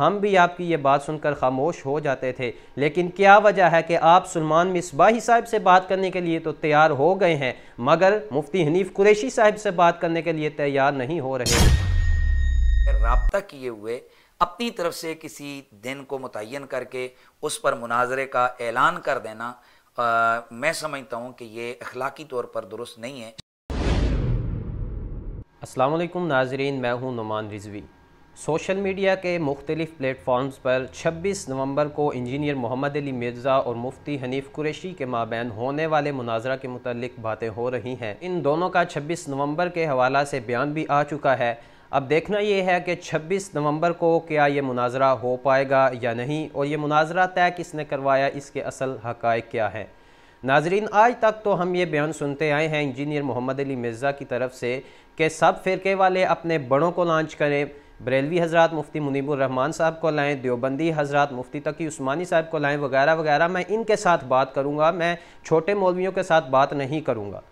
हम भी आपकी ये बात सुनकर खामोश हो जाते थे लेकिन क्या वजह है कि आप सलमान मिसबाही साहब से बात करने के लिए तो तैयार हो गए हैं मगर मुफ्ती हनीफ कुरेशी साहब से बात करने के लिए तैयार नहीं हो रहे रबता किए हुए अपनी तरफ से किसी दिन को मुतन करके उस पर मुनाजरे का ऐलान कर देना आ, मैं समझता हूँ कि ये अखलाकी तौर पर दुरुस्त नहीं है असलकुम नाजरीन मैं हूँ नुमान रिजवी सोशल मीडिया के मुख्तलिफ प्लेटफॉर्म्स पर 26 नवंबर को इंजीनियर मोहम्मद अली मिर्ज़ा और मुफ्ती हनीफ कुरैशी के माबैन होने वाले मुनाजरा के मतलब बातें हो रही हैं इन दोनों का 26 नवंबर के हवाला से बयान भी आ चुका है अब देखना यह है कि 26 नवंबर को क्या ये मुनाजरा हो पाएगा या नहीं और ये मुनाजरा तय किसने करवाया इसके असल हक़ क्या है नाजरीन आज तक तो हम ये बयान सुनते आए हैं इंजीनियर मोहम्मद अली मिर्ज़ा की तरफ से कि सब फ़िरके वाले अपने बड़ों को लॉन्च करें बरेलवी हजरत मुफ्ती रहमान साहब को लाएँ देवबंदी हजरत मुफ्ती तकी उस्मानी साहब को लाएँ वगैरह वगैरह मैं इनके साथ बात करूँगा मैं छोटे मौलवियों के साथ बात नहीं करूँगा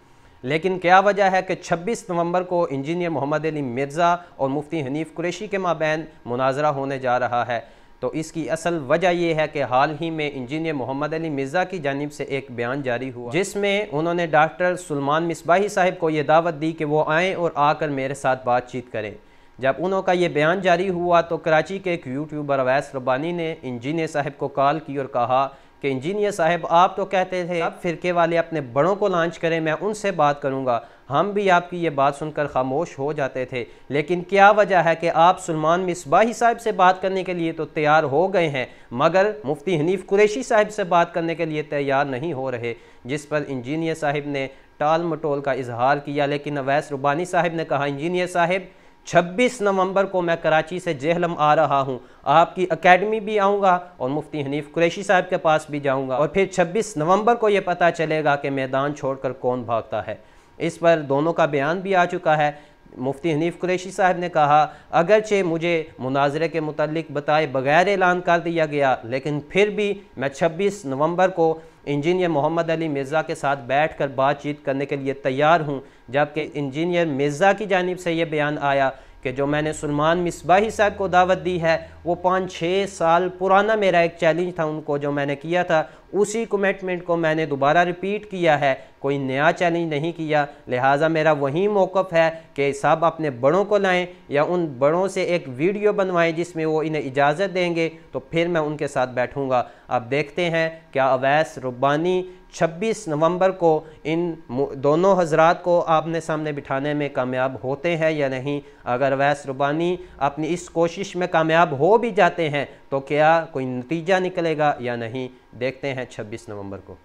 लेकिन क्या वजह है कि 26 नवंबर को इंजीनियर मोहम्मद अली मिर्ज़ा और मुफ्ती हनीफ कुरेशी के माबैन मुनाजरा होने जा रहा है तो इसकी असल वजह यह है कि हाल ही में इंजीनियर मोहम्मद अली मिर्ज़ा की जानब से एक बयान जारी हुआ जिसमें उन्होंने डॉक्टर सलमान मिसबाही साहब को ये दावत दी कि वो आएँ और आकर मेरे साथ बातचीत करें जब उनका का ये बयान जारी हुआ तो कराची के एक यूट्यूबर अवैस रब्बानी ने इंजीनियर साहब को कॉल की और कहा कि इंजीनियर साहब आप तो कहते थे अब फिरके वाले अपने बड़ों को लॉन्च करें मैं उनसे बात करूंगा हम भी आपकी ये बात सुनकर खामोश हो जाते थे लेकिन क्या वजह है कि आप सलमान मिसबाही साहब से बात करने के लिए तो तैयार हो गए हैं मगर मुफ्ती हनीफ कुरैशी साहब से बात करने के लिए तैयार नहीं हो रहे जिस पर इंजीनियर साहब ने टाल मटोल का इजहार किया लेकिन अवैस रुबानी साहब ने कहा इंजीनियर साहब 26 नवंबर को मैं कराची से जेहलम आ रहा हूँ आपकी एकेडमी भी आऊँगा और मुफ्ती हनीफ कुरैशी साहब के पास भी जाऊँगा और फिर 26 नवंबर को ये पता चलेगा कि मैदान छोड़कर कौन भागता है इस पर दोनों का बयान भी आ चुका है मुफ्ती हनीफ कुरैशी साहब ने कहा अगरचे मुझे मुनाजरे के मतलब बताए बगैर ऐलान कर दिया गया लेकिन फिर भी मैं छब्बीस नवंबर को इंजीनियर मोहम्मद अली मिर्ज़ा के साथ बैठ कर बातचीत करने के लिए तैयार हूँ जबकि इंजीनियर मिर्ज़ा की जानब से ये बयान आया कि जो मैंने सलमान मिसबाही साहब को दावत दी है वो पाँच छः साल पुराना मेरा एक चैलेंज था उनको जो मैंने किया था उसी कमिटमेंट को मैंने दोबारा रिपीट किया है कोई नया चैलेंज नहीं किया लिहाजा मेरा वही मौक़ है कि सब अपने बड़ों को लाएं या उन बड़ों से एक वीडियो बनवाएं जिसमें वो इन्हें इजाज़त देंगे तो फिर मैं उनके साथ बैठूँगा अब देखते हैं क्या अवैस रुबानी 26 नवंबर को इन दोनों हजरात को आपने सामने बिठाने में कामयाब होते हैं या नहीं अगर अवैस रुबानी अपनी इस कोशिश में कामयाब हो भी जाते हैं तो क्या कोई नतीजा निकलेगा या नहीं देखते हैं 26 नवंबर को